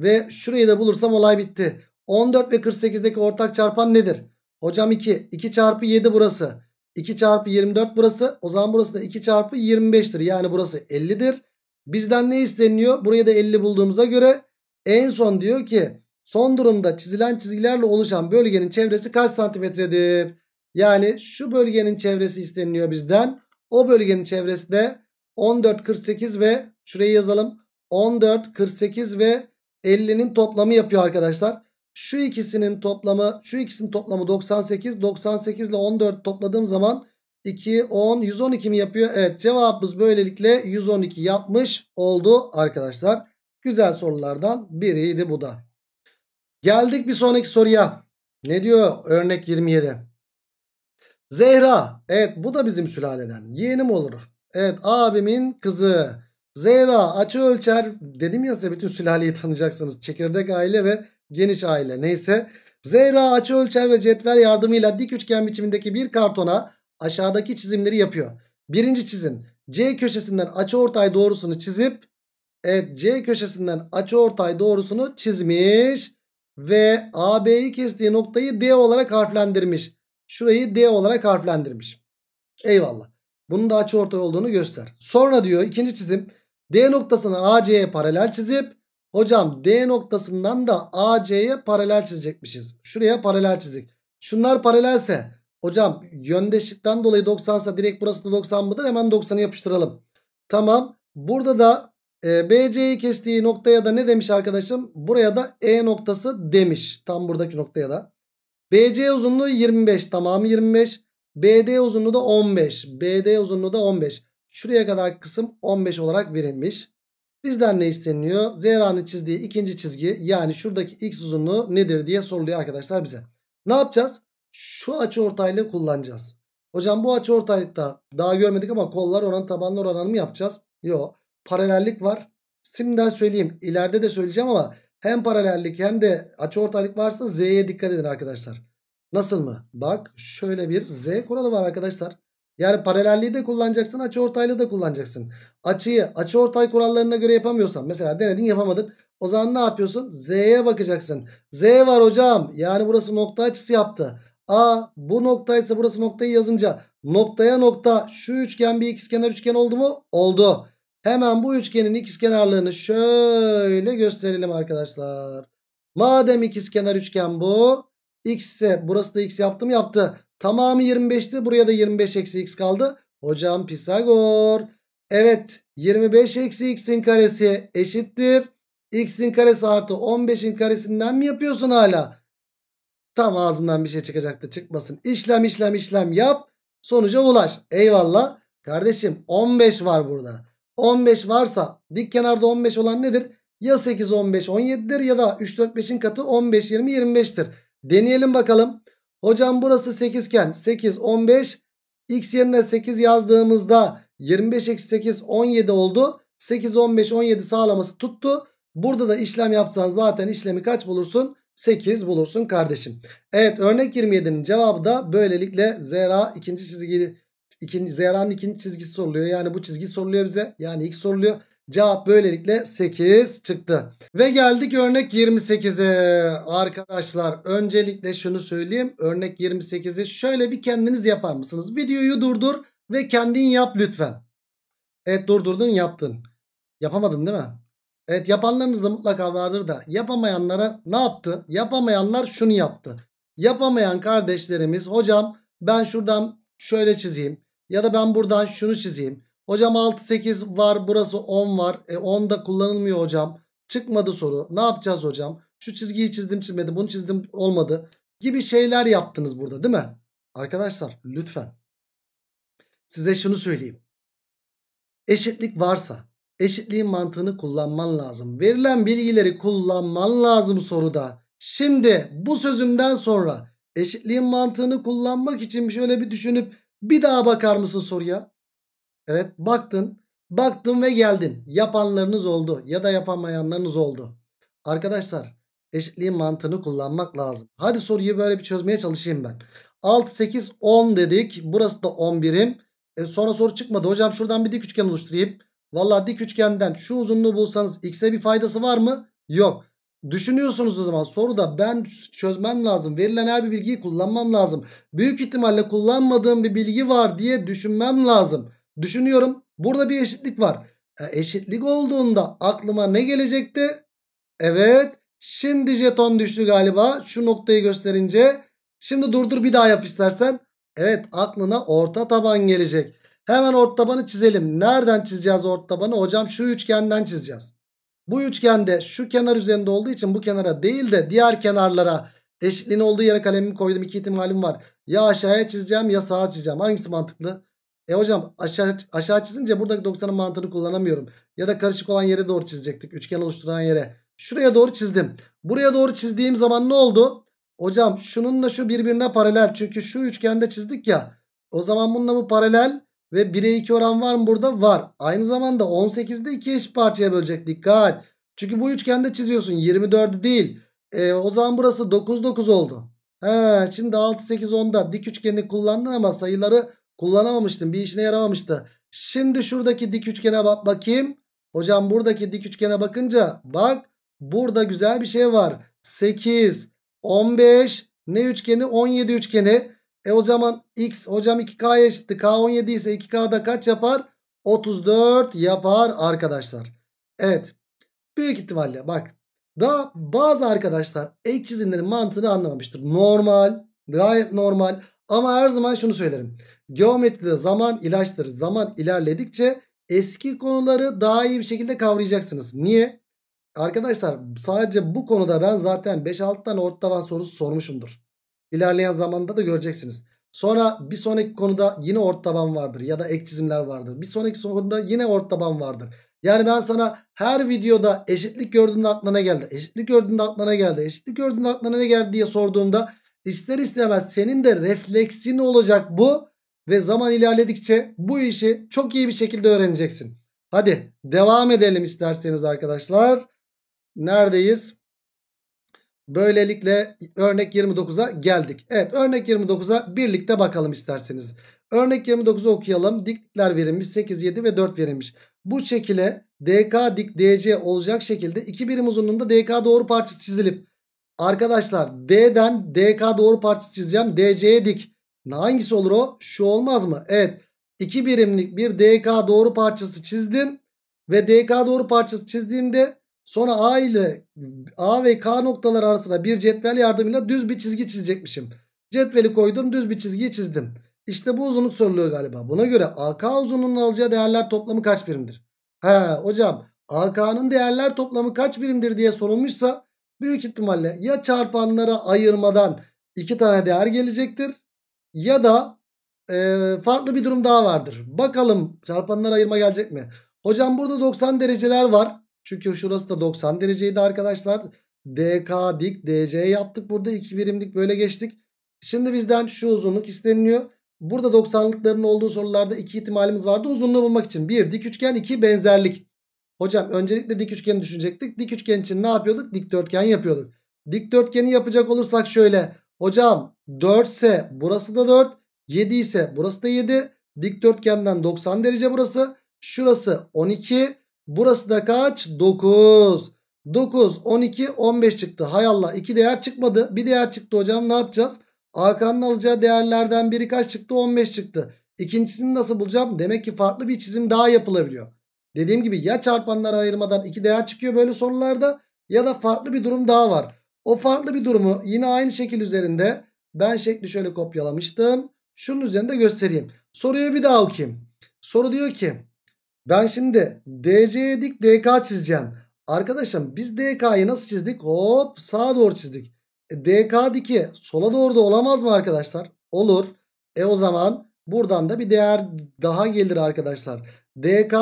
Ve şurayı da bulursam olay bitti. 14 ve 48'deki ortak çarpan nedir? Hocam 2. 2 çarpı 7 burası. 2 çarpı 24 burası. O zaman burası da 2 çarpı 25'tir. Yani burası 50'dir. Bizden ne isteniyor? Buraya da 50 bulduğumuza göre en son diyor ki son durumda çizilen çizgilerle oluşan bölgenin çevresi kaç santimetredir? Yani şu bölgenin çevresi isteniyor bizden. O bölgenin çevresi de 14, 48 ve şurayı yazalım. 14, 48 ve 50'nin toplamı yapıyor arkadaşlar. Şu ikisinin toplamı, şu ikisinin toplamı 98. 98 ile 14 topladığım zaman 2, 10, 112 mi yapıyor? Evet cevabımız böylelikle 112 yapmış oldu arkadaşlar. Güzel sorulardan biriydi bu da. Geldik bir sonraki soruya. Ne diyor örnek 27? Zehra. Evet bu da bizim sülaleden. Yeğenim olur. Evet abimin kızı. Zehra açı ölçer. Dedim ya size bütün sülaleyi tanıyacaksınız. Çekirdek aile ve geniş aile. Neyse. Zehra açı ölçer ve cetvel yardımıyla dik üçgen biçimindeki bir kartona aşağıdaki çizimleri yapıyor. Birinci çizim C köşesinden açıortay doğrusunu çizip evet C köşesinden açıortay doğrusunu çizmiş ve AB'yi kestiği noktayı D olarak harflendirmiş. Şurayı D olarak harflendirmiş. Eyvallah. Bunun da açıortay olduğunu göster. Sonra diyor ikinci çizim D noktasını AC'ye paralel çizip hocam D noktasından da AC'ye paralel çizecekmişiz. Şuraya paralel çizik. Şunlar paralelse Hocam yöndeşlikten dolayı 90 ise direkt burası da 90 mıdır? Hemen 90'ı yapıştıralım. Tamam. Burada da e, BC'yi kestiği noktaya da ne demiş arkadaşım? Buraya da E noktası demiş. Tam buradaki noktaya da. BC uzunluğu 25. Tamamı 25. BD uzunluğu da 15. BD uzunluğu da 15. Şuraya kadar kısım 15 olarak verilmiş. Bizden ne isteniyor? Zehra'nın çizdiği ikinci çizgi yani şuradaki x uzunluğu nedir diye soruluyor arkadaşlar bize. Ne yapacağız? şu açı ortaylığı kullanacağız. Hocam bu açı ortaylıkta daha görmedik ama kollar oran tabanlar oranı mı yapacağız? Yok. Paralellik var. Şimdiden söyleyeyim. İleride de söyleyeceğim ama hem paralellik hem de açı ortaylık varsa Z'ye dikkat edin arkadaşlar. Nasıl mı? Bak şöyle bir Z kuralı var arkadaşlar. Yani paralelliği de kullanacaksın açı ortaylığı da kullanacaksın. Açıyı açı ortay kurallarına göre yapamıyorsan mesela denedin yapamadın. O zaman ne yapıyorsun? Z'ye bakacaksın. Z var hocam. Yani burası nokta açısı yaptı. A bu noktaysa burası noktayı yazınca noktaya nokta şu üçgen bir ikizkenar üçgen oldu mu? Oldu. Hemen bu üçgenin ikizkenarlığını şöyle gösterelim arkadaşlar. Madem ikizkenar üçgen bu. X ise burası da x yaptım yaptı. Tamamı 25'ti. Buraya da 25 eksi x kaldı. Hocam Pisagor. Evet 25 eksi x'in karesi eşittir. x'in karesi artı 15'in karesinden mi yapıyorsun hala? Tam ağzımdan bir şey çıkacaktı çıkmasın. İşlem işlem işlem yap. Sonuca ulaş. Eyvallah. Kardeşim 15 var burada. 15 varsa dik kenarda 15 olan nedir? Ya 8 15 17'dir ya da 3 4 5'in katı 15 20 25'tir. Deneyelim bakalım. Hocam burası 8 iken 8 15 x yerine 8 yazdığımızda 25 8 17 oldu. 8 15 17 sağlaması tuttu. Burada da işlem yapsan zaten işlemi kaç bulursun? 8 bulursun kardeşim. Evet örnek 27'nin cevabı da böylelikle zera ikinci çizgiyi ikinci, Zehra'nın ikinci çizgisi soruluyor. Yani bu çizgi soruluyor bize. Yani ilk soruluyor. Cevap böylelikle 8 çıktı. Ve geldik örnek 28'e. Arkadaşlar öncelikle şunu söyleyeyim. Örnek 28'i şöyle bir kendiniz yapar mısınız? Videoyu durdur ve kendin yap lütfen. Evet durdurdun yaptın. Yapamadın değil mi? Evet yapanlarınız da mutlaka vardır da yapamayanlara ne yaptı? Yapamayanlar şunu yaptı. Yapamayan kardeşlerimiz hocam ben şuradan şöyle çizeyim ya da ben buradan şunu çizeyim. Hocam 6 8 var burası 10 var. E 10 da kullanılmıyor hocam. Çıkmadı soru. Ne yapacağız hocam? Şu çizgiyi çizdim çizmedim bunu çizdim olmadı gibi şeyler yaptınız burada değil mi? Arkadaşlar lütfen size şunu söyleyeyim. Eşitlik varsa eşitliğin mantığını kullanman lazım. Verilen bilgileri kullanman lazım soruda. Şimdi bu sözümden sonra eşitliğin mantığını kullanmak için şöyle bir düşünüp bir daha bakar mısın soruya? Evet baktın. Baktın ve geldin. Yapanlarınız oldu ya da yapamayanlarınız oldu. Arkadaşlar eşitliğin mantığını kullanmak lazım. Hadi soruyu böyle bir çözmeye çalışayım ben. 6, 8, 10 dedik. Burası da 10 birim. E sonra soru çıkmadı. Hocam şuradan bir dik üçgen oluşturayım. Valla dik üçgenden şu uzunluğu bulsanız x'e bir faydası var mı? Yok. Düşünüyorsunuz o zaman soruda ben çözmem lazım. Verilen her bir bilgiyi kullanmam lazım. Büyük ihtimalle kullanmadığım bir bilgi var diye düşünmem lazım. Düşünüyorum. Burada bir eşitlik var. E, eşitlik olduğunda aklıma ne gelecekti? Evet. Şimdi jeton düştü galiba. Şu noktayı gösterince. Şimdi durdur bir daha yap istersen. Evet aklına orta taban gelecek. Hemen ort tabanı çizelim. Nereden çizeceğiz ort tabanı? Hocam şu üçgenden çizeceğiz. Bu üçgende şu kenar üzerinde olduğu için bu kenara değil de diğer kenarlara eşitliğin olduğu yere kalemimi koydum. İki ihtimalim var. Ya aşağıya çizeceğim ya sağa çizeceğim. Hangisi mantıklı? E hocam aşağı, aşağı çizince buradaki 90'ın mantığını kullanamıyorum. Ya da karışık olan yere doğru çizecektik. Üçgen oluşturan yere. Şuraya doğru çizdim. Buraya doğru çizdiğim zaman ne oldu? Hocam şununla şu birbirine paralel. Çünkü şu üçgende çizdik ya. O zaman bununla bu paralel. Ve 1'e 2 oran var mı burada? Var. Aynı zamanda 18'de 2 eş parçaya bölecek. Dikkat. Çünkü bu üçgende çiziyorsun. 24'ü değil. E, o zaman burası 9 9 oldu. He, şimdi 6 8 10'da dik üçgeni kullandın ama sayıları kullanamamıştın. Bir işine yaramamıştı. Şimdi şuradaki dik üçgene bak bakayım. Hocam buradaki dik üçgene bakınca bak burada güzel bir şey var. 8, 15 ne üçgeni? 17 üçgeni. E o zaman x hocam 2k'ya eşittir k 17 ise 2k'da kaç yapar? 34 yapar arkadaşlar. Evet. Büyük ihtimalle bak. Daha bazı arkadaşlar ek çizimlerin mantığını anlamamıştır. Normal. Gayet normal. Ama her zaman şunu söylerim. Geometride zaman ilaçtır. Zaman ilerledikçe eski konuları daha iyi bir şekilde kavrayacaksınız. Niye? Arkadaşlar sadece bu konuda ben zaten 5-6 tane orta taban sorusu sormuşumdur. İlerleyen zamanda da göreceksiniz. Sonra bir sonraki konuda yine ort taban vardır ya da ek çizimler vardır. Bir sonraki konuda yine ort taban vardır. Yani ben sana her videoda eşitlik gördüğünde aklına geldi. Eşitlik gördüğünde aklına geldi. Eşitlik gördüğünde aklına ne geldi diye sorduğumda ister istemez senin de refleksin olacak bu. Ve zaman ilerledikçe bu işi çok iyi bir şekilde öğreneceksin. Hadi devam edelim isterseniz arkadaşlar. Neredeyiz? Böylelikle örnek 29'a geldik. Evet örnek 29'a birlikte bakalım isterseniz. Örnek 29'u okuyalım. Dikler verilmiş 8, 7 ve 4 verilmiş. Bu şekilde DK dik DC olacak şekilde iki birim uzunluğunda DK doğru parçası çizilip arkadaşlar D'den DK doğru parçası çizeceğim. DC'ye dik. Hangisi olur o? Şu olmaz mı? Evet. iki birimlik bir DK doğru parçası çizdim. Ve DK doğru parçası çizdiğimde Sonra A ile A ve K noktaları arasına bir cetvel yardımıyla düz bir çizgi çizecekmişim. Cetveli koydum düz bir çizgiyi çizdim. İşte bu uzunluk soruluyor galiba. Buna göre AK uzunluğunun alacağı değerler toplamı kaç birimdir? He hocam AK'nın değerler toplamı kaç birimdir diye sorulmuşsa büyük ihtimalle ya çarpanlara ayırmadan iki tane değer gelecektir ya da e, farklı bir durum daha vardır. Bakalım çarpanlara ayırma gelecek mi? Hocam burada 90 dereceler var. Çünkü şurası da 90 dereceydi arkadaşlar. DK dik DC yaptık burada 2 birimlik böyle geçtik. Şimdi bizden şu uzunluk isteniliyor. Burada 90'lıkların olduğu sorularda iki ihtimalimiz vardı uzunluğu bulmak için. Bir dik üçgen iki benzerlik. Hocam öncelikle dik üçgeni düşünecektik. Dik üçgen için ne yapıyorduk? Dikdörtgen yapıyorduk. Dikdörtgeni yapacak olursak şöyle. Hocam 4 ise burası da 4. 7 ise burası da 7. Dikdörtgenden 90 derece burası. Şurası 12. Burası da kaç? 9. 9, 12, 15 çıktı. Hay Allah 2 değer çıkmadı. Bir değer çıktı hocam ne yapacağız? Hakan'ın alacağı değerlerden biri kaç çıktı? 15 çıktı. İkincisini nasıl bulacağım? Demek ki farklı bir çizim daha yapılabiliyor. Dediğim gibi ya çarpanlara ayırmadan iki değer çıkıyor böyle sorularda ya da farklı bir durum daha var. O farklı bir durumu yine aynı şekil üzerinde ben şekli şöyle kopyalamıştım. Şunun üzerinde göstereyim. Soruyu bir daha okuyayım. Soru diyor ki ben şimdi DC'ye dik DK çizeceğim. Arkadaşım biz DK'yı nasıl çizdik? Hop sağa doğru çizdik. E, DK diki sola doğru da olamaz mı arkadaşlar? Olur. E o zaman buradan da bir değer daha gelir arkadaşlar. DK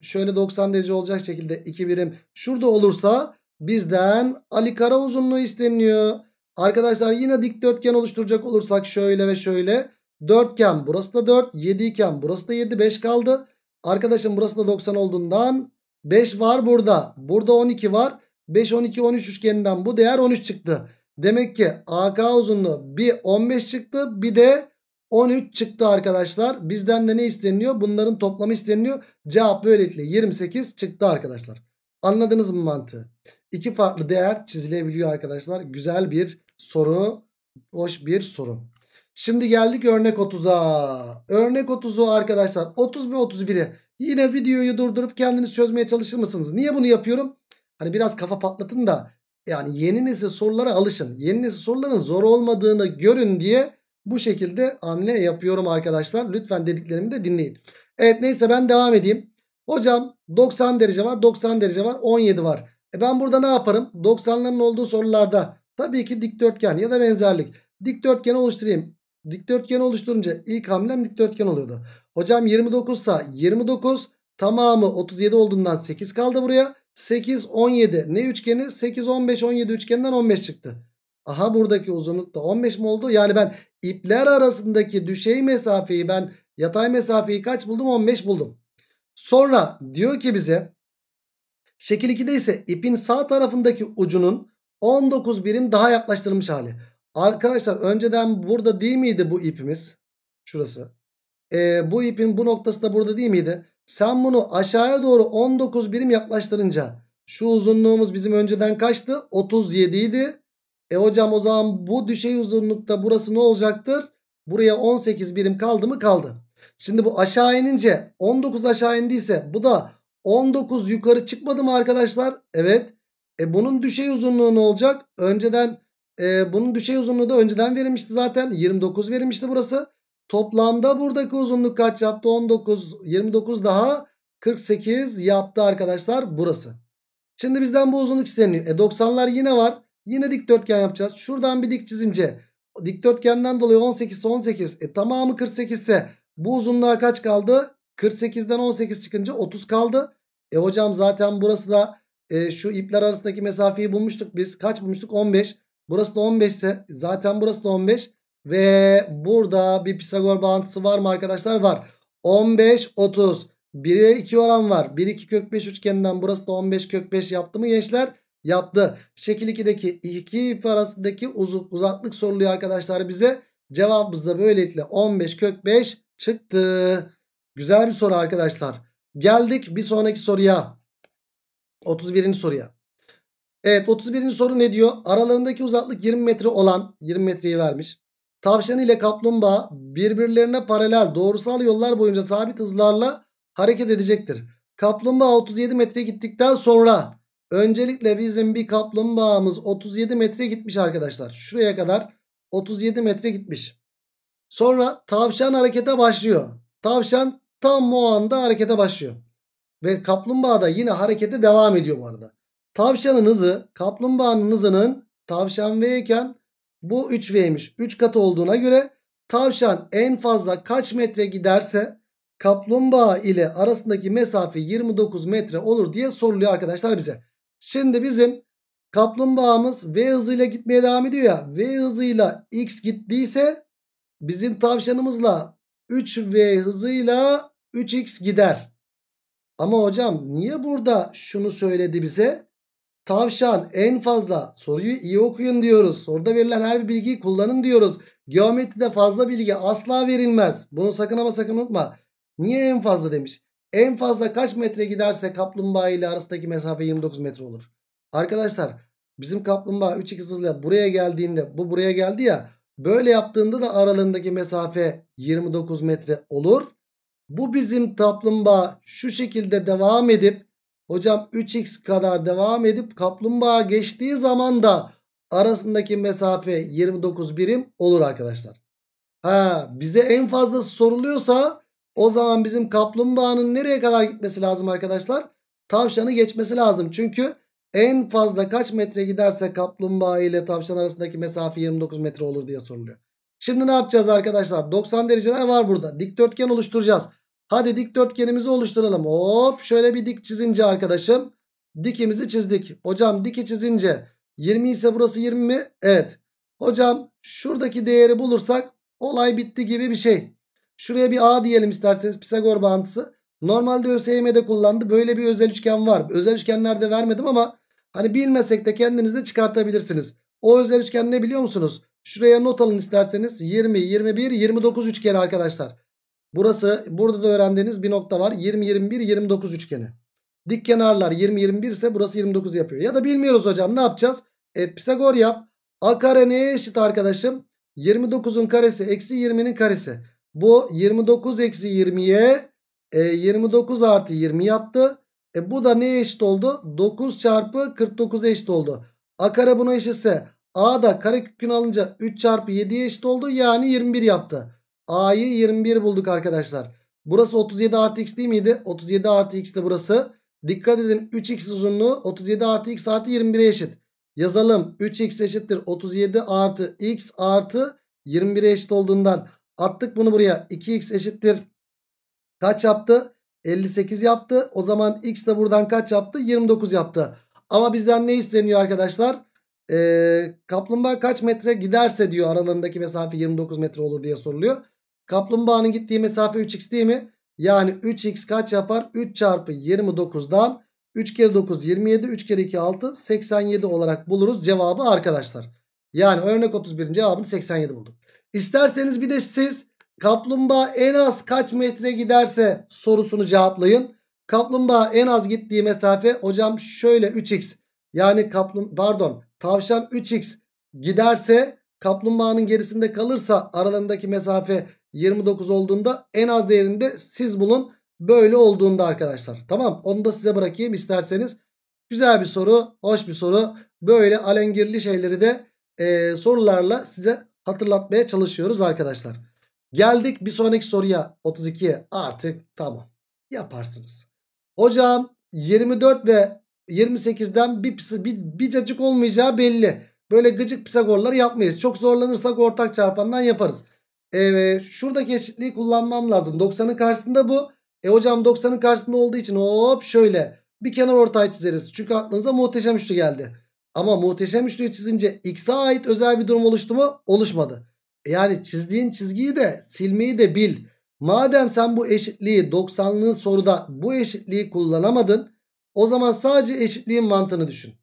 şöyle 90 derece olacak şekilde 2 birim şurada olursa bizden Ali Kara uzunluğu isteniyor Arkadaşlar yine dikdörtgen oluşturacak olursak şöyle ve şöyle. Dörtgen burası da 4, 7 iken burası da 7, 5 kaldı. Arkadaşım burası da 90 olduğundan 5 var burada. Burada 12 var. 5 12 13 üçgeninden bu değer 13 çıktı. Demek ki AK uzunluğu bir 15 çıktı bir de 13 çıktı arkadaşlar. Bizden de ne isteniyor? Bunların toplamı isteniyor. Cevap böylelikle 28 çıktı arkadaşlar. Anladınız mı mantığı? İki farklı değer çizilebiliyor arkadaşlar. Güzel bir soru. Hoş bir soru. Şimdi geldik örnek 30'a. Örnek 30'u arkadaşlar 30 ve 31'i yine videoyu durdurup kendiniz çözmeye çalışır mısınız? Niye bunu yapıyorum? Hani biraz kafa patlatın da yani yeni nesil sorulara alışın. Yeni nesil soruların zor olmadığını görün diye bu şekilde hamle yapıyorum arkadaşlar. Lütfen dediklerimi de dinleyin. Evet neyse ben devam edeyim. Hocam 90 derece var 90 derece var 17 var. E ben burada ne yaparım? 90'ların olduğu sorularda tabii ki dikdörtgen ya da benzerlik. Dikdörtgen oluşturayım dikdörtgen oluşturunca ilk hamlem dikdörtgen oluyordu. Hocam 29 sa 29 tamamı 37 olduğundan 8 kaldı buraya. 8 17 ne üçgeni 8 15 17 üçgeninden 15 çıktı. Aha buradaki uzunluk da 15 mi oldu? Yani ben ipler arasındaki düşey mesafeyi ben yatay mesafeyi kaç buldum? 15 buldum. Sonra diyor ki bize şekil 2'de ise ipin sağ tarafındaki ucunun 19 birim daha yaklaştırılmış hali. Arkadaşlar önceden burada değil miydi bu ipimiz? Şurası. Ee, bu ipin bu noktası da burada değil miydi? Sen bunu aşağıya doğru 19 birim yaklaştırınca şu uzunluğumuz bizim önceden kaçtı? 37 idi. E hocam o zaman bu düşey uzunlukta burası ne olacaktır? Buraya 18 birim kaldı mı? Kaldı. Şimdi bu aşağı inince 19 aşağı indiyse bu da 19 yukarı çıkmadı mı arkadaşlar? Evet. E bunun düşey uzunluğu ne olacak? Önceden e, bunun düşey uzunluğu da önceden verilmişti zaten. 29 verilmişti burası. Toplamda buradaki uzunluk kaç yaptı? 19, 29 daha 48 yaptı arkadaşlar burası. Şimdi bizden bu uzunluk isteniyor. E 90'lar yine var. Yine dikdörtgen yapacağız. Şuradan bir dik çizince dikdörtgenden dolayı 18 18. E tamamı 48 ise bu uzunluğa kaç kaldı? 48'den 18 çıkınca 30 kaldı. E hocam zaten burası da e, şu ipler arasındaki mesafeyi bulmuştuk biz. Kaç bulmuştuk? 15. Burası da 15 ise zaten burası da 15. Ve burada bir Pisagor bağıntısı var mı arkadaşlar? Var. 15, 30. 1'e 2 oran var. 1, 2 kök 5 üçgeninden burası da 15 kök 5 yaptı mı gençler? Yaptı. Şekil 2'deki iki ip arasındaki uz uzaklık soruluyor arkadaşlar bize. Cevabımız da böylelikle 15 kök 5 çıktı. Güzel bir soru arkadaşlar. Geldik bir sonraki soruya. 31. soruya. Evet 31. soru ne diyor? Aralarındaki uzaklık 20 metre olan 20 metreyi vermiş. Tavşan ile kaplumbağa birbirlerine paralel doğrusal yollar boyunca sabit hızlarla hareket edecektir. Kaplumbağa 37 metre gittikten sonra öncelikle bizim bir kaplumbağamız 37 metre gitmiş arkadaşlar. Şuraya kadar 37 metre gitmiş. Sonra tavşan harekete başlıyor. Tavşan tam o anda harekete başlıyor. Ve kaplumbağa da yine harekete devam ediyor bu arada. Tavşanın hızı kaplumbağanın hızının tavşan V iken bu 3 V'miş, 3 katı olduğuna göre tavşan en fazla kaç metre giderse kaplumbağa ile arasındaki mesafe 29 metre olur diye soruluyor arkadaşlar bize. Şimdi bizim kaplumbağamız V hızıyla gitmeye devam ediyor ya. V hızıyla X gittiyse bizim tavşanımızla 3V hızıyla 3X gider. Ama hocam niye burada şunu söyledi bize? Tavşan en fazla soruyu iyi okuyun diyoruz. Soruda verilen her bir bilgiyi kullanın diyoruz. Geometride fazla bilgi asla verilmez. Bunu sakın ama sakın unutma. Niye en fazla demiş. En fazla kaç metre giderse kaplumbağa ile arasındaki mesafe 29 metre olur. Arkadaşlar bizim kaplumbağa 3x hızla buraya geldiğinde bu buraya geldi ya. Böyle yaptığında da aralarındaki mesafe 29 metre olur. Bu bizim kaplumbağa şu şekilde devam edip Hocam 3x kadar devam edip kaplumbağa geçtiği zaman da arasındaki mesafe 29 birim olur arkadaşlar. Ha, bize en fazlası soruluyorsa o zaman bizim kaplumbağanın nereye kadar gitmesi lazım arkadaşlar? Tavşanı geçmesi lazım. Çünkü en fazla kaç metre giderse kaplumbağa ile tavşan arasındaki mesafe 29 metre olur diye soruluyor. Şimdi ne yapacağız arkadaşlar? 90 dereceler var burada. Dikdörtgen oluşturacağız. Hadi dikdörtgenimizi oluşturalım. Hop şöyle bir dik çizince arkadaşım. Dikimizi çizdik. Hocam diki çizince 20 ise burası 20 mi? Evet. Hocam şuradaki değeri bulursak olay bitti gibi bir şey. Şuraya bir A diyelim isterseniz Pisagor bağıntısı. Normalde ÖSYM'de kullandı. Böyle bir özel üçgen var. Özel üçgenlerde vermedim ama hani bilmesek de kendiniz de çıkartabilirsiniz. O özel üçgen ne biliyor musunuz? Şuraya not alın isterseniz 20, 21, 29 üçgeni arkadaşlar. Burası burada da öğrendiğiniz bir nokta var. 20 21 29 üçgeni. Dik kenarlar 20 21 ise burası 29 yapıyor. Ya da bilmiyoruz hocam ne yapacağız? E, Pisagor yap. A kare neye eşit arkadaşım? 29'un karesi eksi 20'nin karesi. Bu 29 eksi 20'ye e, 29 artı 20 yaptı. E, bu da neye eşit oldu? 9 çarpı 49 eşit oldu. A kare buna eşitse A da kare kökünü alınca 3 çarpı 7'ye eşit oldu. Yani 21 yaptı. A'yı 21 bulduk arkadaşlar. Burası 37 artı x değil miydi? 37 artı x de burası. Dikkat edin 3x uzunluğu 37 artı x artı 21'e eşit. Yazalım 3x eşittir 37 artı x artı 21'e eşit olduğundan attık bunu buraya. 2x eşittir kaç yaptı? 58 yaptı. O zaman x de buradan kaç yaptı? 29 yaptı. Ama bizden ne isteniyor arkadaşlar? Ee, kaplumbağa kaç metre giderse diyor aralarındaki mesafe 29 metre olur diye soruluyor. Kaplumbağanın gittiği mesafe 3x değil mi? Yani 3x kaç yapar? 3 çarpı 29'dan 3 kere 9 27 3 kere 2 6 87 olarak buluruz cevabı arkadaşlar. Yani örnek 31'in cevabını 87 bulduk. İsterseniz bir de siz kaplumbağa en az kaç metre giderse sorusunu cevaplayın. Kaplumbağa en az gittiği mesafe hocam şöyle 3x yani kaplum pardon tavşan 3x giderse kaplumbağanın gerisinde kalırsa aralarındaki mesafe 29 olduğunda en az değerinde siz bulun. Böyle olduğunda arkadaşlar. Tamam onu da size bırakayım isterseniz. Güzel bir soru. Hoş bir soru. Böyle alengirli şeyleri de e, sorularla size hatırlatmaya çalışıyoruz arkadaşlar. Geldik bir sonraki soruya 32'ye artık tamam yaparsınız. Hocam 24 ve 28'den bir, bir, bir cacık olmayacağı belli. Böyle gıcık pisagorlar yapmayız. Çok zorlanırsak ortak çarpandan yaparız. Evet şuradaki eşitliği kullanmam lazım. 90'ın karşısında bu. E hocam 90'ın karşısında olduğu için hop şöyle bir kenar ortay çizeriz. Çünkü aklınıza muhteşem üçlü geldi. Ama muhteşem üçlüyü çizince x'e ait özel bir durum oluştu mu? Oluşmadı. E yani çizdiğin çizgiyi de silmeyi de bil. Madem sen bu eşitliği 90'lığın soruda bu eşitliği kullanamadın. O zaman sadece eşitliğin mantığını düşün.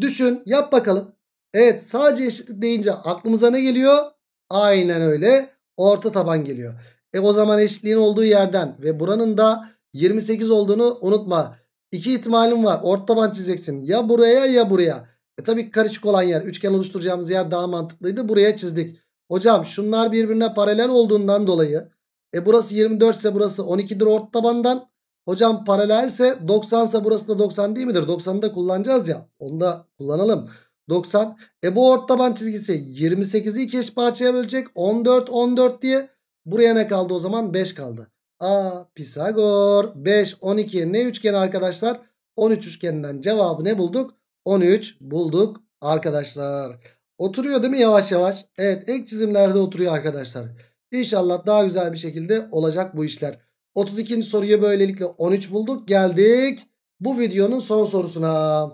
Düşün yap bakalım. Evet sadece eşitlik deyince aklımıza ne geliyor? Aynen öyle orta taban geliyor. E o zaman eşitliğin olduğu yerden ve buranın da 28 olduğunu unutma. İki ihtimalim var. Orta taban çizeceksin. Ya buraya ya buraya. E tabi karışık olan yer. Üçgen oluşturacağımız yer daha mantıklıydı. Buraya çizdik. Hocam şunlar birbirine paralel olduğundan dolayı. E burası 24 ise burası 12'dir orta tabandan. Hocam paralelse 90 ise burası da 90 değil midir? 90'ı da kullanacağız ya. Onu da kullanalım. 90. E bu ortaban çizgisi 28'i 2 eş parçaya bölecek. 14 14 diye. Buraya ne kaldı o zaman? 5 kaldı. A Pisagor 5 12 ne üçgeni arkadaşlar? 13 üçgeninden cevabı ne bulduk? 13 bulduk arkadaşlar. Oturuyor değil mi yavaş yavaş? Evet ek çizimlerde oturuyor arkadaşlar. İnşallah daha güzel bir şekilde olacak bu işler. 32. soruyu böylelikle 13 bulduk. Geldik bu videonun son sorusuna.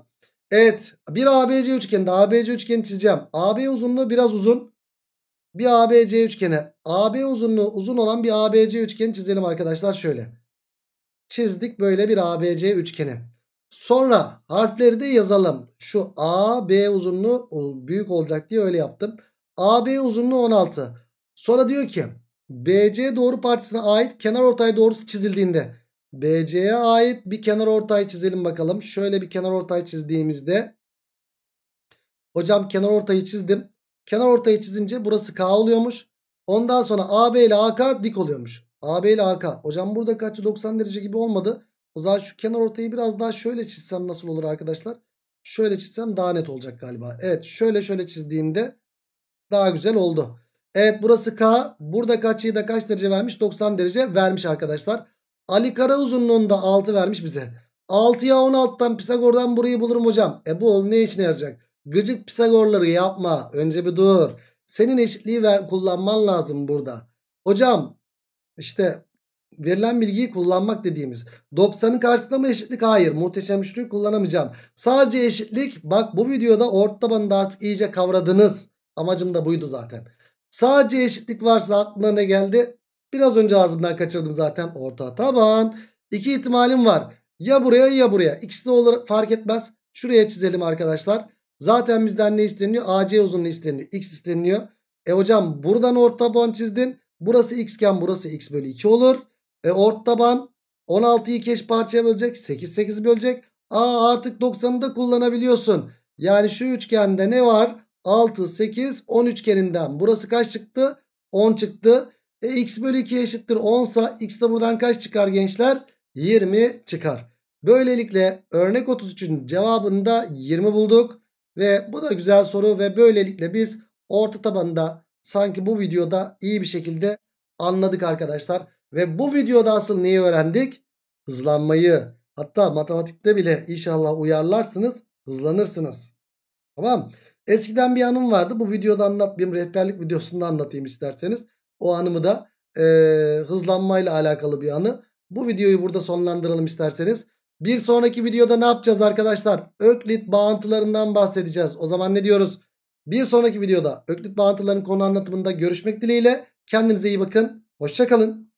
Evet bir ABC üçgeninde ABC üçgeni çizeceğim. AB uzunluğu biraz uzun. Bir ABC üçgeni. AB uzunluğu uzun olan bir ABC üçgeni çizelim arkadaşlar şöyle. Çizdik böyle bir ABC üçgeni. Sonra harfleri de yazalım. Şu AB uzunluğu büyük olacak diye öyle yaptım. AB uzunluğu 16. Sonra diyor ki BC doğru parçasına ait kenar ortay doğrusu çizildiğinde BC'ye ait bir kenar ortay çizelim bakalım. Şöyle bir kenar ortay çizdiğimizde. Hocam kenar ortayı çizdim. Kenar ortayı çizince burası K oluyormuş. Ondan sonra AB ile AK dik oluyormuş. AB ile AK. Hocam burada kaçı 90 derece gibi olmadı. O zaman şu kenar ortayı biraz daha şöyle çizsem nasıl olur arkadaşlar? Şöyle çizsem daha net olacak galiba. Evet şöyle şöyle çizdiğimde daha güzel oldu. Evet burası K. Burada kaçıyı da kaç derece vermiş? 90 derece vermiş arkadaşlar. Ali Karauzun'un onda 6 vermiş bize. 6'ya 16'tan Pisagor'dan burayı bulurum hocam. E bu ne için yarayacak? Gıcık Pisagorları yapma. Önce bir dur. Senin eşitliği ver, kullanman lazım burada. Hocam işte verilen bilgiyi kullanmak dediğimiz. 90'ın karşısında mı eşitlik? Hayır. Muhteşem üçlüyü kullanamayacağım. Sadece eşitlik. Bak bu videoda orta tabanını artık iyice kavradınız. Amacım da buydu zaten. Sadece eşitlik varsa aklına ne geldi? Biraz önce ağzımdan kaçırdım zaten orta taban. İki ihtimalim var. Ya buraya ya buraya. İkisi de olur fark etmez. Şuraya çizelim arkadaşlar. Zaten bizden ne isteniyor? AC uzunluğu isteniyor. X isteniyor. E hocam buradan orta taban çizdin. Burası x iken burası x bölü 2 olur. E orta taban 16'yı keş parçaya bölecek. 8 8 bölecek. Aa artık 90'ı da kullanabiliyorsun. Yani şu üçgende ne var? 6 8 10 üçgeninden. Burası kaç çıktı? 10 çıktı. E, x bölü 2 eşittir 10 sa x de buradan kaç çıkar gençler? 20 çıkar. Böylelikle örnek 33'ün cevabında 20 bulduk. Ve bu da güzel soru ve böylelikle biz orta tabanda sanki bu videoda iyi bir şekilde anladık arkadaşlar. Ve bu videoda asıl neyi öğrendik? Hızlanmayı. Hatta matematikte bile inşallah uyarlarsınız hızlanırsınız. Tamam Eskiden bir anım vardı bu videoda anlatmayayım rehberlik videosunda anlatayım isterseniz. O anımı da e, hızlanmayla alakalı bir anı. Bu videoyu burada sonlandıralım isterseniz. Bir sonraki videoda ne yapacağız arkadaşlar? Öklit bağıntılarından bahsedeceğiz. O zaman ne diyoruz? Bir sonraki videoda Öklit bağıntılarının konu anlatımında görüşmek dileğiyle. Kendinize iyi bakın. Hoşçakalın.